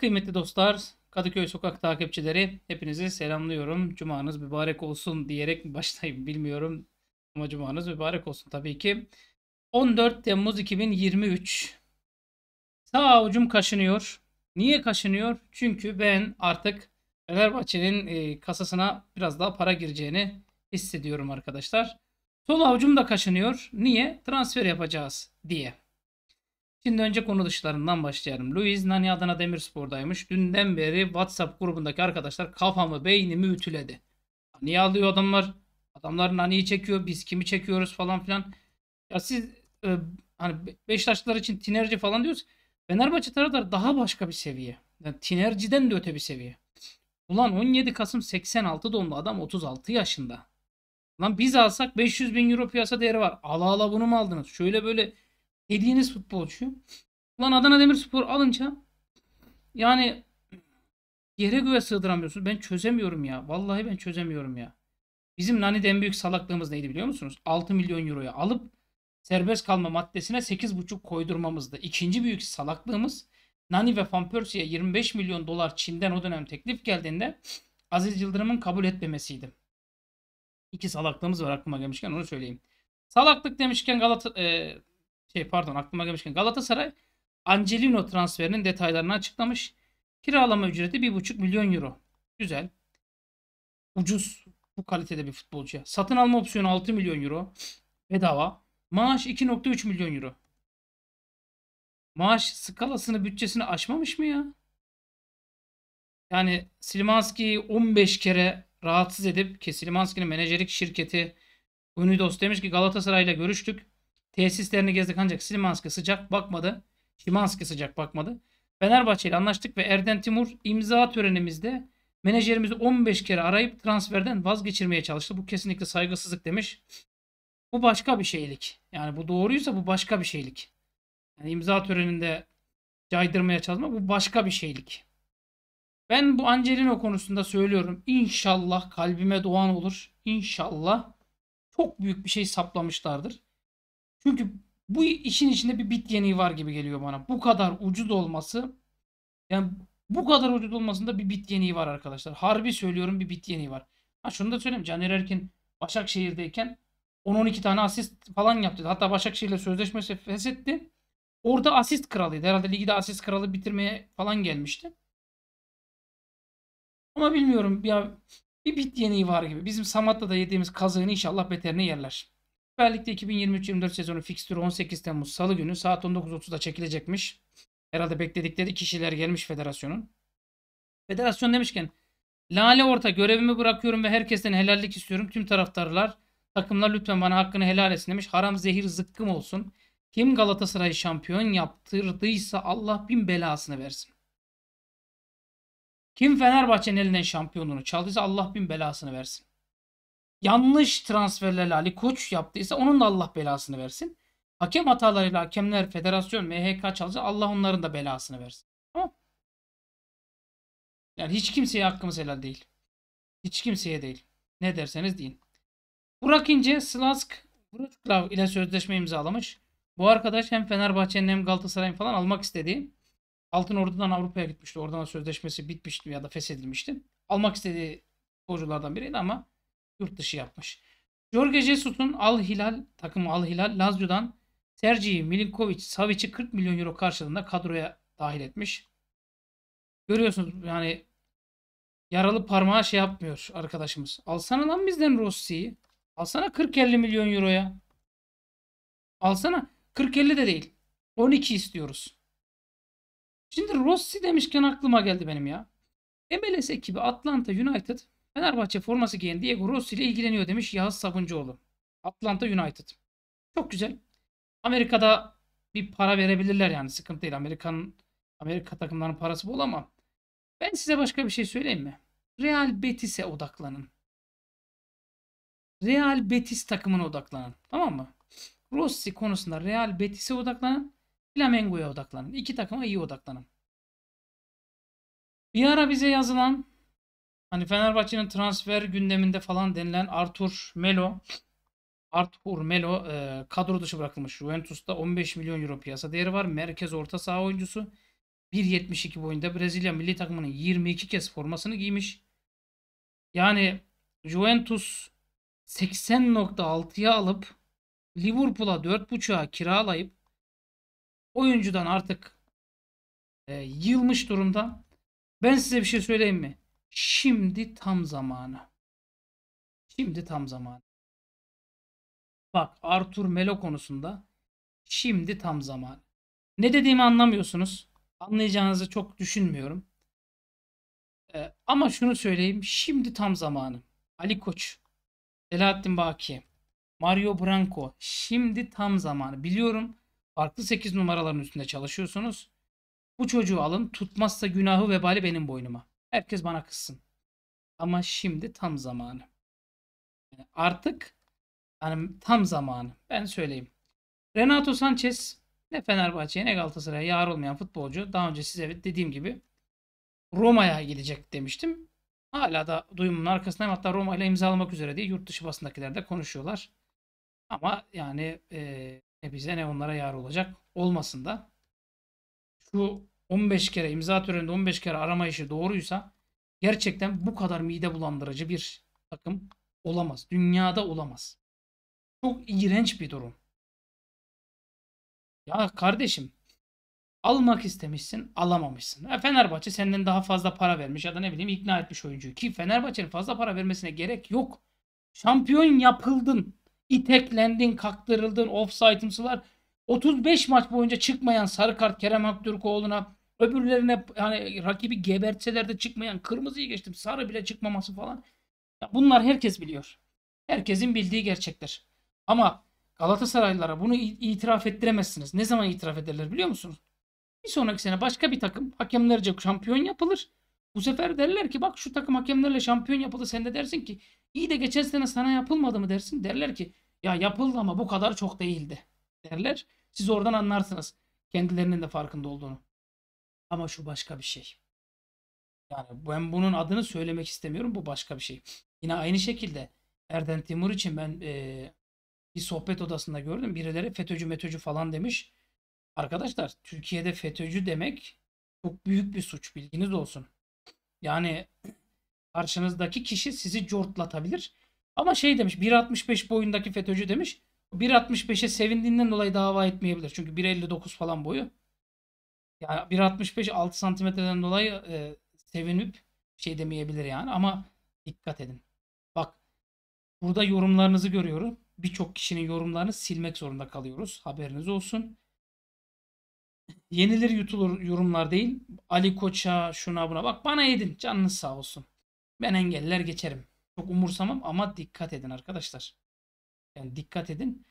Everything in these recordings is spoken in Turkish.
kıymetli dostlar, Kadıköy sokak takipçileri hepinizi selamlıyorum. Cumanız mübarek olsun diyerek başlayayım bilmiyorum. Ama cumanız mübarek olsun tabii ki. 14 Temmuz 2023. Sağ avucum kaşınıyor. Niye kaşınıyor? Çünkü ben artık Fenerbahçe'nin e, kasasına biraz daha para gireceğini hissediyorum arkadaşlar. Sol avucum da kaşınıyor. Niye? Transfer yapacağız diye. Şimdi önce konu dışlarından başlayalım. Luis Nani Adana Demirspor'daymış. Dünden beri WhatsApp grubundaki arkadaşlar kafamı beynimi ütüledi. Niye alıyor adamlar? Adamlar Nani'yi çekiyor. Biz kimi çekiyoruz falan filan. Ya siz e, hani Beşiktaşlılar için tinerci falan diyoruz. Fenerbahçe taraftarı daha başka bir seviye. Yani tinerciden de öte bir seviye. Ulan 17 Kasım 86 doğumlu adam 36 yaşında. Lan biz alsak 500 bin euro piyasa değeri var. Ala ala bunu mu aldınız? Şöyle böyle Hediyeniz futbolcu. lan Adana Demirspor alınca yani yere göğe sığdıramıyorsunuz. Ben çözemiyorum ya. Vallahi ben çözemiyorum ya. Bizim Nani'de en büyük salaklığımız neydi biliyor musunuz? 6 milyon euroya alıp serbest kalma maddesine 8,5 koydurmamızdı. İkinci büyük salaklığımız Nani ve Van Persie'ye 25 milyon dolar Çin'den o dönem teklif geldiğinde Aziz Yıldırım'ın kabul etmemesiydi. İki salaklığımız var aklıma gelmişken onu söyleyeyim. Salaklık demişken Galata e, şey pardon aklıma gelmişken Galatasaray Angelino transferinin detaylarını açıklamış. Kiralama ücreti 1,5 milyon euro. Güzel. Ucuz bu kalitede bir futbolcuya. Satın alma opsiyonu 6 milyon euro. Bedava. Maaş 2.3 milyon euro. Maaş skalasını bütçesini aşmamış mı ya? Yani Slimanski'yi 15 kere rahatsız edip ki Slimanski'nin menajerlik şirketi Unidos demiş ki Galatasaray'la görüştük. Tesislerini gezdik ancak Slimanski sıcak bakmadı. Şimanski sıcak bakmadı. Fenerbahçe ile anlaştık ve Erden Timur imza törenimizde menajerimizi 15 kere arayıp transferden vazgeçirmeye çalıştı. Bu kesinlikle saygısızlık demiş. Bu başka bir şeylik. Yani bu doğruysa bu başka bir şeylik. Yani imza töreninde caydırmaya çalışma bu başka bir şeylik. Ben bu Angelino konusunda söylüyorum. İnşallah kalbime doğan olur. İnşallah çok büyük bir şey saplamışlardır. Çünkü bu işin içinde bir bit yeniği var gibi geliyor bana. Bu kadar ucuz olması yani bu kadar ucuz olmasında bir bit yeniği var arkadaşlar. Harbi söylüyorum bir bit yeniği var. Ha şunu da söyleyeyim. Caner Erkin Başakşehir'deyken 10-12 tane asist falan yaptı. Hatta Başakşehir'le sözleşmesi feshetti. Orada asist kralıydı. Herhalde ligde asist kralı bitirmeye falan gelmişti. Ama bilmiyorum ya bir bit yeniği var gibi. Bizim Samat'ta da yediğimiz kazığını inşallah beterine yerler. Süper Lig'de 2023-24 sezonu fikstürü 18 Temmuz Salı günü saat 19.30'da çekilecekmiş. Herhalde bekledikleri kişiler gelmiş federasyonun. Federasyon demişken Lale Orta görevimi bırakıyorum ve herkesten helallik istiyorum. Tüm taraftarlar takımlar lütfen bana hakkını helal etsin demiş. Haram zehir zıkkım olsun. Kim Galatasaray şampiyon yaptırdıysa Allah bin belasını versin. Kim Fenerbahçe'nin elinden şampiyonluğunu çaldıysa Allah bin belasını versin yanlış transferlerle Ali Koç yaptıysa onun da Allah belasını versin. Hakem hatalarıyla hakemler, federasyon, MHK çalışsa Allah onların da belasını versin. Tamam Yani hiç kimseye hakkımız helal değil. Hiç kimseye değil. Ne derseniz deyin. Burak İnce, Slask, Vrutklav ile sözleşme imzalamış. Bu arkadaş hem Fenerbahçe'nin hem Galatasaray'ın falan almak istediği. Altın Ordu'dan Avrupa'ya gitmişti. Oradan sözleşmesi bitmişti ya da feshedilmişti. Almak istediği oyunculardan biriydi ama yurt dışı yapmış. Jorge Jesus'un Al Hilal takımı Al Hilal Lazio'dan Sergi Milinkovic Savic'i 40 milyon euro karşılığında kadroya dahil etmiş. Görüyorsunuz yani yaralı parmağa şey yapmıyor arkadaşımız. Alsana lan bizden Rossi'yi. Alsana 40-50 milyon euroya. Alsana 40-50 de değil. 12 istiyoruz. Şimdi Rossi demişken aklıma geldi benim ya. MLS ekibi Atlanta United Fenerbahçe forması giyen Diego Rossi ile ilgileniyor demiş Yağız Sabuncuoğlu. Atlanta United. Çok güzel. Amerika'da bir para verebilirler yani sıkıntı değil. Amerika'nın Amerika takımlarının parası bol ama ben size başka bir şey söyleyeyim mi? Real Betis'e odaklanın. Real Betis takımına odaklanın. Tamam mı? Rossi konusunda Real Betis'e odaklanın. Flamengo'ya odaklanın. İki takıma iyi odaklanın. Bir ara bize yazılan Hani Fenerbahçe'nin transfer gündeminde falan denilen Artur Melo Artur Melo e, kadro dışı bırakılmış. Juventus'ta 15 milyon euro piyasa değeri var. Merkez orta saha oyuncusu. 1.72 boyunda Brezilya milli takımının 22 kez formasını giymiş. Yani Juventus 80.6'ya alıp Liverpool'a 4.5'a kiralayıp oyuncudan artık e, yılmış durumda. Ben size bir şey söyleyeyim mi? Şimdi tam zamanı. Şimdi tam zamanı. Bak Arthur Melo konusunda şimdi tam zamanı. Ne dediğimi anlamıyorsunuz. Anlayacağınızı çok düşünmüyorum. Ee, ama şunu söyleyeyim. Şimdi tam zamanı. Ali Koç, Selahattin Baki, Mario Branco. Şimdi tam zamanı. Biliyorum farklı 8 numaraların üstünde çalışıyorsunuz. Bu çocuğu alın. Tutmazsa günahı vebali benim boynuma. Herkes bana kızsın. Ama şimdi tam zamanı. Yani artık yani tam zamanı. Ben söyleyeyim. Renato Sanchez ne Fenerbahçe'ye ne Galatasaray'a yar olmayan futbolcu. Daha önce size evet dediğim gibi Roma'ya gidecek demiştim. Hala da duyumun arkasındayım. Hatta Roma ile imzalamak üzere diye yurt dışı basındakiler de konuşuyorlar. Ama yani e, ne bize ne onlara yar olacak olmasın da. Şu 15 kere imza töreninde 15 kere arama işi doğruysa gerçekten bu kadar mide bulandırıcı bir takım olamaz. Dünyada olamaz. Çok iğrenç bir durum. Ya kardeşim almak istemişsin alamamışsın. Ha, e, Fenerbahçe senden daha fazla para vermiş ya da ne bileyim ikna etmiş oyuncuyu. Ki Fenerbahçe'nin fazla para vermesine gerek yok. Şampiyon yapıldın. İteklendin, kaktırıldın, offside'ımsı var. 35 maç boyunca çıkmayan sarı kart Kerem Aktürkoğlu'na Öbürlerine hani rakibi gebertseler de çıkmayan kırmızıyı geçtim sarı bile çıkmaması falan. Ya bunlar herkes biliyor. Herkesin bildiği gerçekler Ama Galatasaraylılara bunu itiraf ettiremezsiniz. Ne zaman itiraf ederler biliyor musunuz? Bir sonraki sene başka bir takım hakemlerce şampiyon yapılır. Bu sefer derler ki bak şu takım hakemlerle şampiyon yapıldı. Sen de dersin ki iyi de geçen sene sana yapılmadı mı dersin. Derler ki ya yapıldı ama bu kadar çok değildi derler. Siz oradan anlarsınız kendilerinin de farkında olduğunu. Ama şu başka bir şey. Yani ben bunun adını söylemek istemiyorum. Bu başka bir şey. Yine aynı şekilde Erden Timur için ben e, bir sohbet odasında gördüm. Birileri FETÖ'cü METÖ'cü falan demiş. Arkadaşlar Türkiye'de FETÖ'cü demek çok büyük bir suç bilginiz olsun. Yani karşınızdaki kişi sizi cortlatabilir. Ama şey demiş 1.65 boyundaki FETÖ'cü demiş. 1.65'e sevindiğinden dolayı dava etmeyebilir. Çünkü 1.59 falan boyu. Yani 1.65 6 santimetreden dolayı e, sevinip şey demeyebilir yani ama dikkat edin. Bak burada yorumlarınızı görüyorum. Birçok kişinin yorumlarını silmek zorunda kalıyoruz. Haberiniz olsun. Yenilir yutulur yorumlar değil. Ali Koç'a şuna buna bak bana edin canınız sağ olsun. Ben engeller geçerim. Çok umursamam ama dikkat edin arkadaşlar. Yani dikkat edin.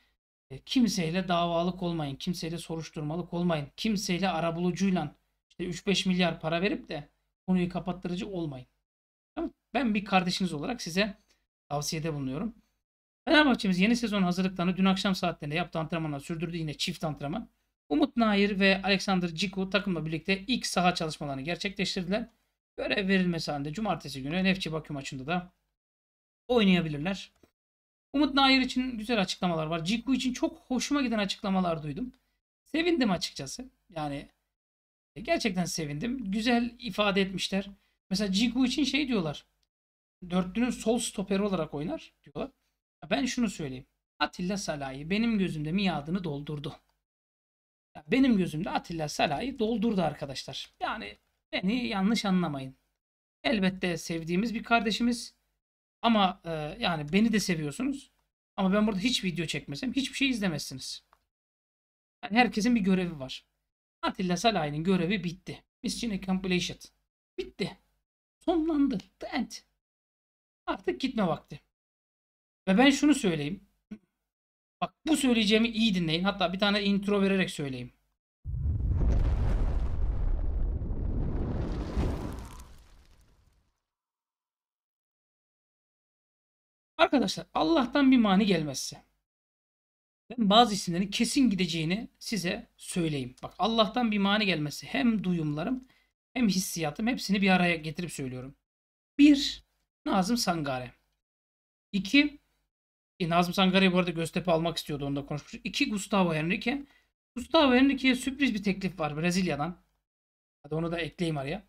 E, kimseyle davalık olmayın, kimseyle soruşturmalık olmayın, kimseyle arabulucuyla işte 3-5 milyar para verip de konuyu kapattırıcı olmayın. Ben bir kardeşiniz olarak size tavsiyede bulunuyorum. Fenerbahçe'miz yeni sezon hazırlıklarını dün akşam saatlerinde yaptığı antrenmanla sürdürdü yine çift antrenman. Umut Nair ve Alexander Ciku takımla birlikte ilk saha çalışmalarını gerçekleştirdiler. Görev verilmesi halinde cumartesi günü Nefçi Bakü maçında da oynayabilirler. Umut Nayır için güzel açıklamalar var. Ciku için çok hoşuma giden açıklamalar duydum. Sevindim açıkçası. Yani e, gerçekten sevindim. Güzel ifade etmişler. Mesela Ciku için şey diyorlar. Dörtlünün sol stoperi olarak oynar diyorlar. Ben şunu söyleyeyim. Atilla Salah'ı benim gözümde miadını doldurdu. Benim gözümde Atilla Salah'ı doldurdu arkadaşlar. Yani beni yanlış anlamayın. Elbette sevdiğimiz bir kardeşimiz. Ama e, yani beni de seviyorsunuz. Ama ben burada hiç video çekmesem hiçbir şey izlemezsiniz. Yani herkesin bir görevi var. Atilla Salahi'nin görevi bitti. Mission accomplished. Bitti. Sonlandı. The end. Artık gitme vakti. Ve ben şunu söyleyeyim. Bak bu söyleyeceğimi iyi dinleyin. Hatta bir tane intro vererek söyleyeyim. Arkadaşlar Allah'tan bir mani gelmezse ben bazı isimlerin kesin gideceğini size söyleyeyim. Bak Allah'tan bir mani gelmesi hem duyumlarım hem hissiyatım hepsini bir araya getirip söylüyorum. 1. Nazım Sangare. 2. E, Nazım Sangare'yi bu arada Göztepe almak istiyordu onda konuşmuş. 2. Gustavo Henrique. Gustavo Henrique'ye sürpriz bir teklif var Brezilya'dan. Hadi onu da ekleyeyim araya.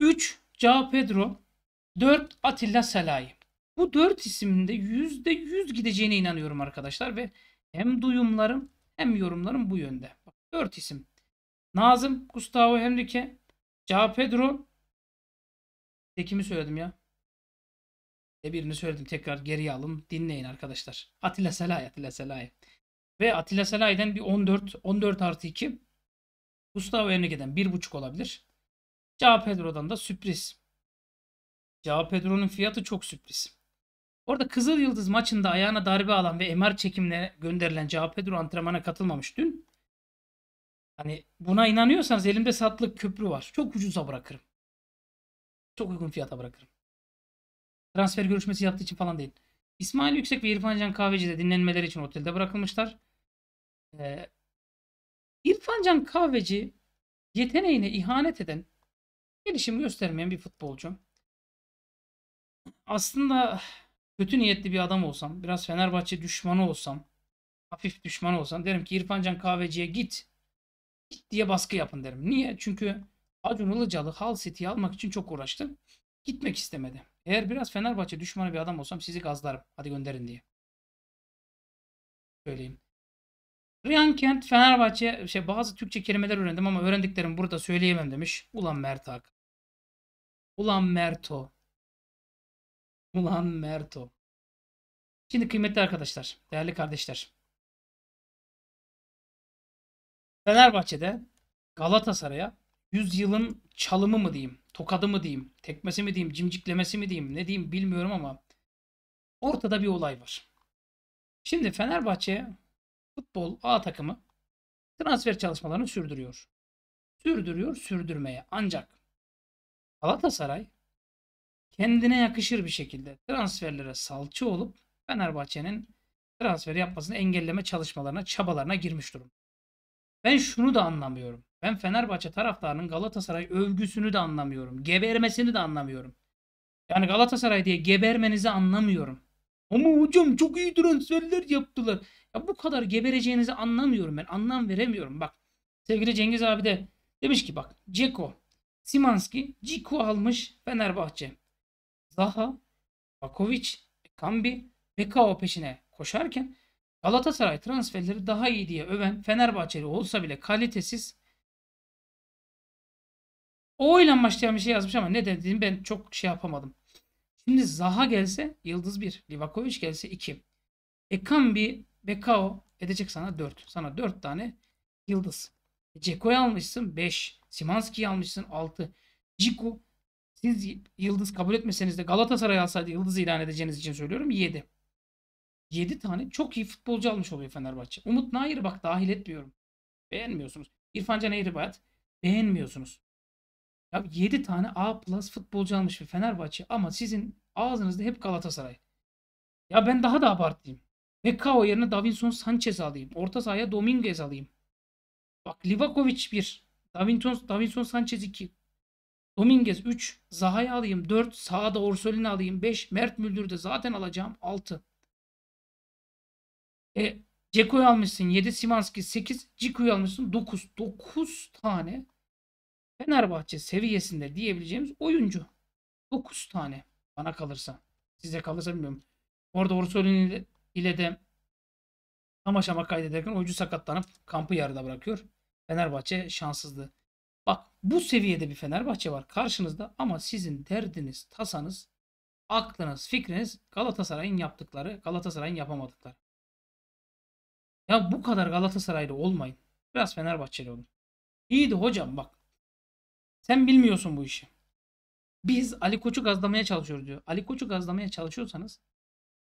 3. Cao Pedro. 4. Atilla Selay. Bu dört isimde yüzde yüz gideceğine inanıyorum arkadaşlar ve hem duyumlarım hem yorumlarım bu yönde. Bak, dört isim. Nazım, Gustavo Henrique, Ca Pedro. De söyledim ya? birini söyledim. Tekrar geriye alın. Dinleyin arkadaşlar. Atilla Selay, Atilla Selay. Ve Atilla Selay'den bir 14, 14 artı 2. Gustavo Henrique'den 1.5 olabilir. Ca Pedro'dan da sürpriz. Ca Pedro'nun fiyatı çok sürpriz. Orada Kızıl Yıldız maçında ayağına darbe alan ve MR çekimine gönderilen Cao Pedro antrenmana katılmamış dün. Hani buna inanıyorsanız elimde satlık köprü var. Çok ucuza bırakırım. Çok uygun fiyata bırakırım. Transfer görüşmesi yaptığı için falan değil. İsmail Yüksek ve İrfan Can Kahveci'de dinlenmeleri için otelde bırakılmışlar. Ee, İrfan Can Kahveci yeteneğine ihanet eden, gelişim göstermeyen bir futbolcu. Aslında kötü niyetli bir adam olsam, biraz Fenerbahçe düşmanı olsam, hafif düşmanı olsam derim ki İrfan Can Kahveci'ye git. Git diye baskı yapın derim. Niye? Çünkü Acun Ilıcalı Hal City'yi almak için çok uğraştı. Gitmek istemedi. Eğer biraz Fenerbahçe düşmanı bir adam olsam sizi gazlarım. Hadi gönderin diye. Söyleyeyim. Ryan Kent Fenerbahçe şey bazı Türkçe kelimeler öğrendim ama öğrendiklerimi burada söyleyemem demiş. Ulan Mertak. Ulan Merto. Ulan Merto. Şimdi kıymetli arkadaşlar, değerli kardeşler. Fenerbahçe'de Galatasaray'a yüzyılın çalımı mı diyeyim, tokadı mı diyeyim, tekmesi mi diyeyim, cimciklemesi mi diyeyim, ne diyeyim bilmiyorum ama ortada bir olay var. Şimdi Fenerbahçe futbol A takımı transfer çalışmalarını sürdürüyor. Sürdürüyor, sürdürmeye. Ancak Galatasaray kendine yakışır bir şekilde transferlere salça olup Fenerbahçe'nin transfer yapmasını engelleme çalışmalarına, çabalarına girmiş durumda. Ben şunu da anlamıyorum. Ben Fenerbahçe taraftarının Galatasaray övgüsünü de anlamıyorum. Gebermesini de anlamıyorum. Yani Galatasaray diye gebermenizi anlamıyorum. Ama hocam çok iyi transferler yaptılar. Ya bu kadar gebereceğinizi anlamıyorum ben. Anlam veremiyorum. Bak sevgili Cengiz abi de demiş ki bak Ceko, Simanski, Ciko almış Fenerbahçe. Zaha, Bakovic, Kambi ve Kao peşine koşarken Galatasaray transferleri daha iyi diye öven Fenerbahçeli olsa bile kalitesiz o ile başlayan bir şey yazmış ama ne dediğini ben çok şey yapamadım. Şimdi Zaha gelse Yıldız 1. Livakovic gelse 2. Ekambi, Bekao edecek sana 4. Sana 4 tane Yıldız. Ceko'yu almışsın 5. Simanski'yi almışsın 6. Ciku siz yıldız kabul etmeseniz de Galatasaray alsaydı yıldız ilan edeceğiniz için söylüyorum 7. 7 tane çok iyi futbolcu almış oluyor Fenerbahçe. Umut Nayır bak dahil etmiyorum. Beğenmiyorsunuz. İrfan Can Eğribat beğenmiyorsunuz. Ya 7 tane A plus futbolcu almış bir Fenerbahçe ama sizin ağzınızda hep Galatasaray. Ya ben daha da abartayım. Bekao yerine Davinson Sanchez alayım. Orta sahaya Dominguez alayım. Bak Livakovic 1. Davinson, Davinson Sanchez 2. Dominguez 3. Zaha'yı alayım 4. Sağda Orsolin'i alayım 5. Mert Müldür de zaten alacağım 6. E, Ceko'yu almışsın 7. Simanski 8. Ciku'yu almışsın 9. 9 tane Fenerbahçe seviyesinde diyebileceğimiz oyuncu. 9 tane bana kalırsa. Size kalırsa bilmiyorum. Orada Orsolin ile de tam aşama kaydederken oyuncu sakatlanıp kampı yarıda bırakıyor. Fenerbahçe şanssızdı. Bak bu seviyede bir Fenerbahçe var karşınızda ama sizin derdiniz, tasanız, aklınız, fikriniz Galatasaray'ın yaptıkları, Galatasaray'ın yapamadıkları. Ya bu kadar Galatasaraylı olmayın. Biraz Fenerbahçeli olun. İyi de hocam bak. Sen bilmiyorsun bu işi. Biz Ali Koç'u gazlamaya çalışıyoruz diyor. Ali Koç'u gazlamaya çalışıyorsanız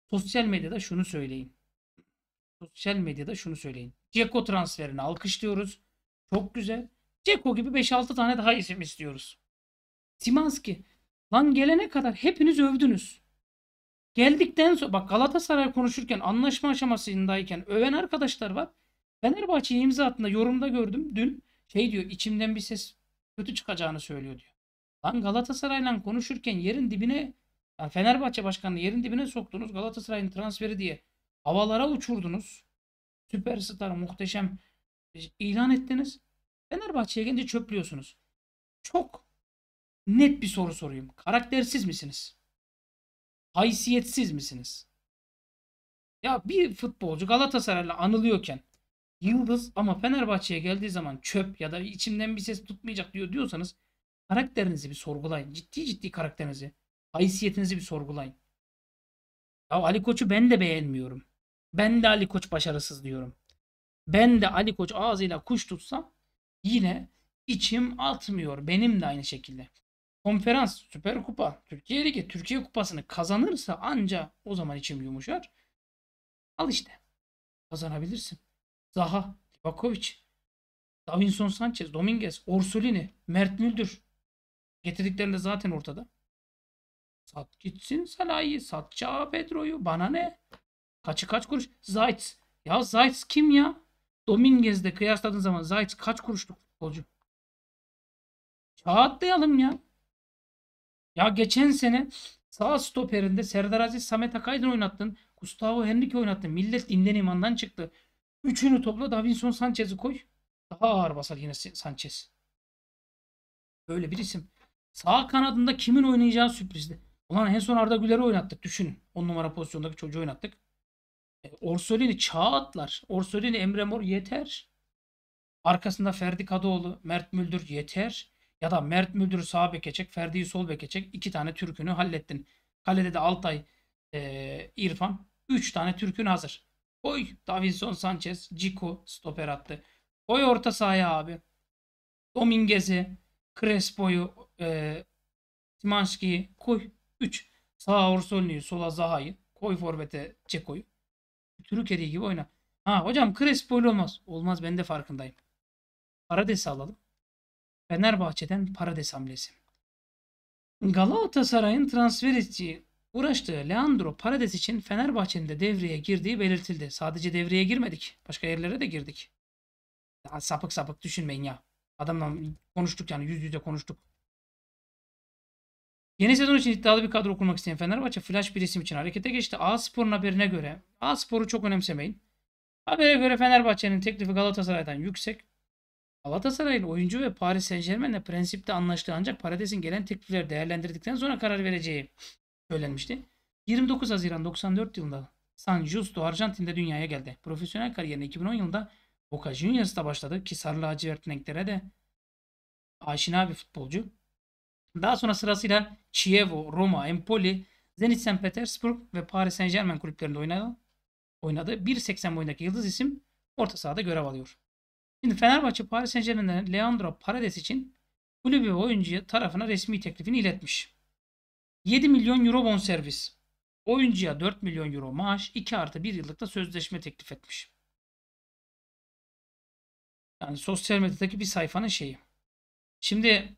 sosyal medyada şunu söyleyin. Sosyal medyada şunu söyleyin. Ceko transferini alkışlıyoruz. Çok güzel. Ceko gibi 5-6 tane daha isim istiyoruz. Simanski. Lan gelene kadar hepiniz övdünüz. Geldikten sonra bak Galatasaray konuşurken anlaşma aşamasındayken öven arkadaşlar var. Fenerbahçe imza altında yorumda gördüm dün şey diyor içimden bir ses kötü çıkacağını söylüyor diyor. Lan Galatasaray'la konuşurken yerin dibine yani Fenerbahçe başkanını yerin dibine soktunuz. Galatasaray'ın transferi diye havalara uçurdunuz. Süperstar muhteşem ilan ettiniz. Fenerbahçe'ye gelince çöplüyorsunuz. Çok net bir soru sorayım. Karaktersiz misiniz? Haysiyetsiz misiniz? Ya bir futbolcu Galatasaray'la anılıyorken yıldız ama Fenerbahçe'ye geldiği zaman çöp ya da içimden bir ses tutmayacak diyor diyorsanız karakterinizi bir sorgulayın. Ciddi ciddi karakterinizi, haysiyetinizi bir sorgulayın. Ya Ali Koç'u ben de beğenmiyorum. Ben de Ali Koç başarısız diyorum. Ben de Ali Koç ağzıyla kuş tutsam yine içim atmıyor. Benim de aynı şekilde. Konferans, Süper Kupa, Türkiye Ligi, Türkiye Kupası'nı kazanırsa anca o zaman içim yumuşar. Al işte. Kazanabilirsin. Zaha, Livakovic, Davinson Sanchez, Dominguez, Orsolini, Mert Müldür. Getirdiklerinde zaten ortada. Sat gitsin Salah'ı, sat Pedro'yu, bana ne? Kaçı kaç kuruş? Zayt. Ya Zayt kim ya? Dominguez'de kıyasladığın zaman Zayt kaç kuruşluk futbolcu? Kağıtlayalım ya. Ya geçen sene sağ stoperinde Serdar Aziz Samet Akaydın oynattın. Gustavo Henrique oynattın. Millet inden imandan çıktı. Üçünü topla Davinson Sanchez'i koy. Daha ağır basar yine Sanchez. Böyle bir isim. Sağ kanadında kimin oynayacağı sürprizdi. Ulan en son Arda Güler'i oynattık. Düşün, 10 numara pozisyondaki çocuğu oynattık. Orsolini çağ atlar. Orsolini Emre Mor yeter. Arkasında Ferdi Kadıoğlu, Mert Müldür yeter. Ya da Mert Müldür sağ bekecek, çek, Ferdi'yi sol bekecek, iki tane türkünü hallettin. Kalede de Altay, e, İrfan. Üç tane türkün hazır. Koy Davinson Sanchez, Cico stoper attı. Koy orta sahaya abi. Dominguez'i, Crespo'yu, e, Timanski'yi koy. üç Sağa Orsolini'yi, sola Zaha'yı. Koy forvete Ceko'yu. Türk kediği gibi oyna. Ha hocam Crespo ile olmaz. Olmaz ben de farkındayım. Parades alalım. Fenerbahçe'den Parades hamlesi. Galatasaray'ın transfer ettiği uğraştığı Leandro Parades için Fenerbahçe'nin de devreye girdiği belirtildi. Sadece devreye girmedik. Başka yerlere de girdik. Daha sapık sapık düşünmeyin ya. Adamla konuştuk yani yüz yüze konuştuk. Yeni sezon için iddialı bir kadro kurmak isteyen Fenerbahçe flash bir isim için harekete geçti. A Spor'un haberine göre, A Spor'u çok önemsemeyin. Habere göre Fenerbahçe'nin teklifi Galatasaray'dan yüksek. Galatasaray'ın oyuncu ve Paris Saint Germain'le prensipte anlaştığı ancak Parades'in gelen teklifleri değerlendirdikten sonra karar vereceği söylenmişti. 29 Haziran 94 yılında San Justo Arjantin'de dünyaya geldi. Profesyonel kariyerine 2010 yılında Boca Juniors'ta başladı ki sarı lacivertlenklere de aşina bir futbolcu. Daha sonra sırasıyla Chievo, Roma, Empoli, Zenit St. Petersburg ve Paris Saint Germain kulüplerinde oynadı. oynadı. 1.80 boyundaki yıldız isim orta sahada görev alıyor. Şimdi Fenerbahçe Paris Saint Germain'den Leandro Paredes için kulübü ve oyuncuya tarafına resmi teklifini iletmiş. 7 milyon euro bonservis. Oyuncuya 4 milyon euro maaş, 2 artı 1 yıllık da sözleşme teklif etmiş. Yani sosyal medyadaki bir sayfanın şeyi. Şimdi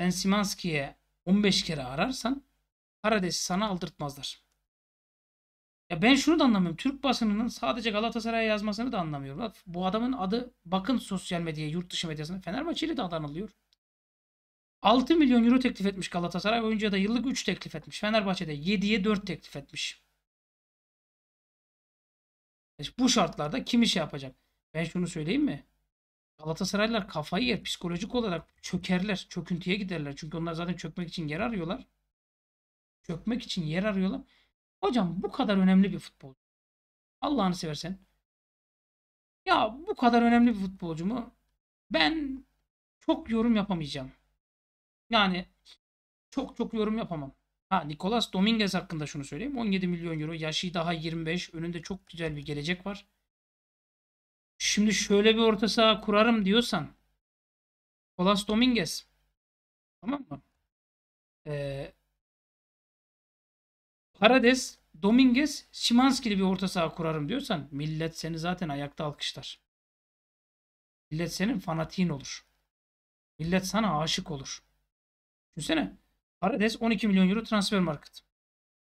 sen Simanski'ye 15 kere ararsan Karades'i sana aldırtmazlar. Ya ben şunu da anlamıyorum. Türk basınının sadece Galatasaray'a yazmasını da anlamıyorum. Bu adamın adı bakın sosyal medyaya, yurt dışı medyasına Fenerbahçe de adanılıyor. 6 milyon euro teklif etmiş Galatasaray. Oyuncuya da yıllık 3 teklif etmiş. Fenerbahçe'de 7'ye 4 teklif etmiş. Bu şartlarda kim iş yapacak? Ben şunu söyleyeyim mi? Galatasaraylar kafayı yer. Psikolojik olarak çökerler. Çöküntüye giderler. Çünkü onlar zaten çökmek için yer arıyorlar. Çökmek için yer arıyorlar. Hocam bu kadar önemli bir futbolcu. Allah'ını seversen. Ya bu kadar önemli bir futbolcu mu? Ben çok yorum yapamayacağım. Yani çok çok yorum yapamam. Ha Nicolas Dominguez hakkında şunu söyleyeyim. 17 milyon euro. Yaşı daha 25. Önünde çok güzel bir gelecek var. Şimdi şöyle bir orta saha kurarım diyorsan Colas Dominguez tamam mı? Ee, Parades, Dominguez, Şimanski'li bir orta saha kurarım diyorsan millet seni zaten ayakta alkışlar. Millet senin fanatiğin olur. Millet sana aşık olur. Düşünsene. Parades 12 milyon euro transfer market.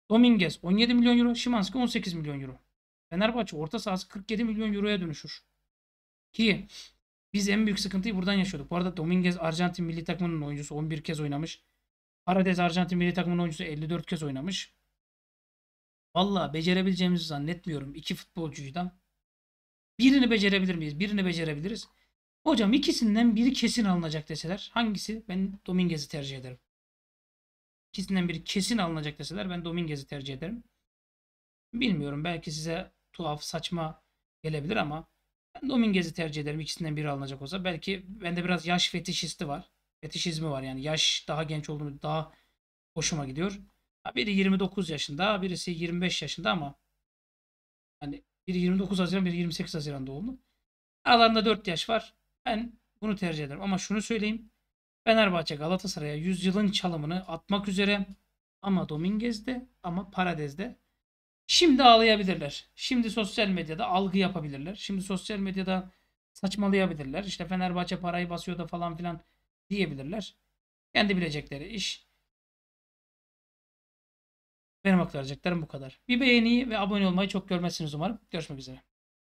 Dominguez 17 milyon euro. Şimanski 18 milyon euro. Fenerbahçe orta sahası 47 milyon euroya dönüşür. Ki biz en büyük sıkıntıyı buradan yaşıyorduk. Bu arada Dominguez Arjantin milli takımının oyuncusu 11 kez oynamış. Parades Arjantin milli takımının oyuncusu 54 kez oynamış. Valla becerebileceğimizi zannetmiyorum. iki futbolcuyu da. Birini becerebilir miyiz? Birini becerebiliriz. Hocam ikisinden biri kesin alınacak deseler hangisi? Ben Dominguez'i tercih ederim. İkisinden biri kesin alınacak deseler ben Dominguez'i tercih ederim. Bilmiyorum belki size tuhaf, saçma gelebilir ama ben Dominguez'i tercih ederim ikisinden biri alınacak olsa. Belki bende biraz yaş fetişisti var. Fetişizmi var yani yaş daha genç olduğunu daha hoşuma gidiyor. Biri 29 yaşında, birisi 25 yaşında ama hani biri 29 Haziran, biri 28 Haziran doğumlu. Aralarında 4 yaş var. Ben bunu tercih ederim. Ama şunu söyleyeyim. Fenerbahçe Galatasaray'a yılın çalımını atmak üzere ama Dominguez'de ama Paradez'de Şimdi ağlayabilirler. Şimdi sosyal medyada algı yapabilirler. Şimdi sosyal medyada saçmalayabilirler. İşte Fenerbahçe parayı basıyor da falan filan diyebilirler. Kendi bilecekleri iş. Benim aktaracaklarım bu kadar. Bir beğeni ve abone olmayı çok görmezsiniz umarım. Görüşmek üzere.